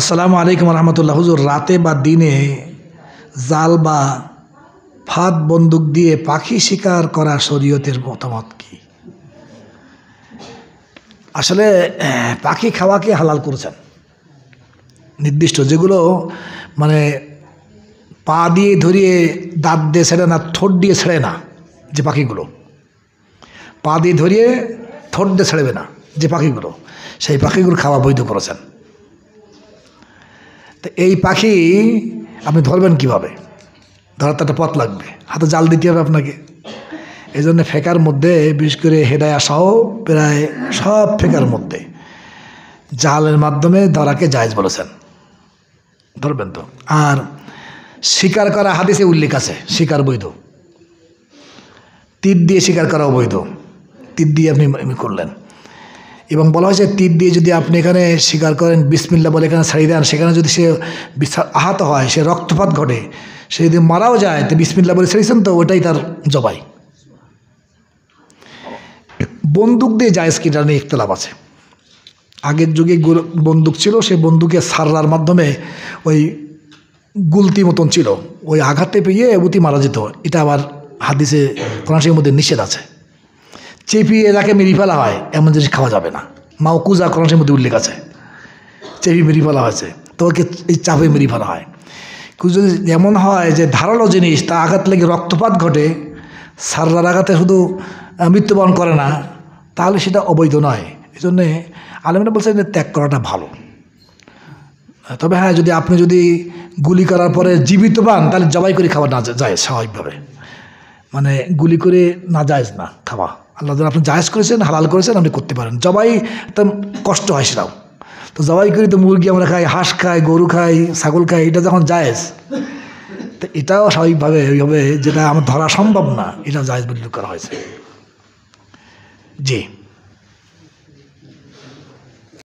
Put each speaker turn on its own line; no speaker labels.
আসসালামু আলাইকুম রহমতুল্লাহ হুজুর রাতে বা দিনে জাল বা ফাঁদ বন্দুক দিয়ে পাখি শিকার করা শরীয়তের মতামত কি আসলে পাখি খাওয়াকে হালাল করেছেন নির্দিষ্ট যেগুলো মানে পা দিয়ে ধরিয়ে দাঁত দিয়ে ছেড়ে না ঠোঁট দিয়ে ছেড়ে না যে পাখিগুলো পা দিয়ে ধরিয়ে ঠোঁট দিয়ে ছেড়েবে না যে পাখিগুলো সেই পাখিগুলো খাওয়া বৈধ করেছেন তো এই পাখি আপনি ধরবেন কিভাবে ধরার তো একটা পথ লাগবে হাতে জাল দিতে হবে আপনাকে এই জন্য ফেকার মধ্যে বিশেষ করে হেডায়া আসাও প্রায় সব ফেকার মধ্যে জালের মাধ্যমে ধরাকে জায়েজ বলেছেন ধরবেন তো আর শিকার করা হাদিসে উল্লেখ আছে শিকার বৈধ তীর দিয়ে শিকার করা অবৈধ তীর দিয়ে আপনি করলেন এবং বলা হয়েছে তীর দিয়ে যদি আপনি এখানে স্বীকার করেন বিসমিল্লা বলে এখানে ছাড়িয়ে দেন সেখানে যদি সে আহত হয় সে রক্তপাত ঘটে সে যদি মারাও যায় তো বিসমিল্লা বলে ছেড়েছেন তো ওটাই তার জবাই বন্দুক দিয়ে জায়েজ কিনা নিয়ে ইখতলাপ আছে আগের যুগে বন্দুক ছিল সে বন্দুকে সারলার মাধ্যমে ওই গুলতি মতন ছিল ওই আঘাতে পেয়ে অতি মারা যেত এটা আবার হাদিসে কোরআন মধ্যে নিষেধ আছে চেপিয়ে তাকে মেরি ফেলা হয় এমন জিনিস খাওয়া যাবে না মাউকুজা কোরআনের মধ্যে উল্লেখ আছে চেপি মেরি ফেলা হয়েছে তো ওকে এই চাপে মেরি ফেলা হয় কিন্তু যদি এমন হয় যে ধারালো জিনিস তা আঘাত লেগে রক্তপাত ঘটে সারদার আঘাতে শুধু মৃত্যুবরণ করে না তাহলে সেটা অবৈধ নয় এই জন্যে আলমিনা বলছে ত্যাগ করাটা ভালো তবে হ্যাঁ যদি আপনি যদি গুলি করার পরে জীবিত পান তাহলে জবাই করে খাওয়া না যায় স্বাভাবিকভাবে মানে গুলি করে না যায়জ না খাওয়া আল্লাহ আপনি জায়জ করেছেন হালাল করেছেন আপনি করতে পারেন জবাই তো কষ্ট হয় সেটাও তো জবাই করি তো মুরগি আমরা খাই হাঁস খাই গরু খাই ছাগল খাই এটা যখন জায়েজ তো এটাও স্বাভাবিকভাবে ওইভাবে যেটা আমার ধরা সম্ভব না এটা জায়েজ বলে করা হয়েছে জি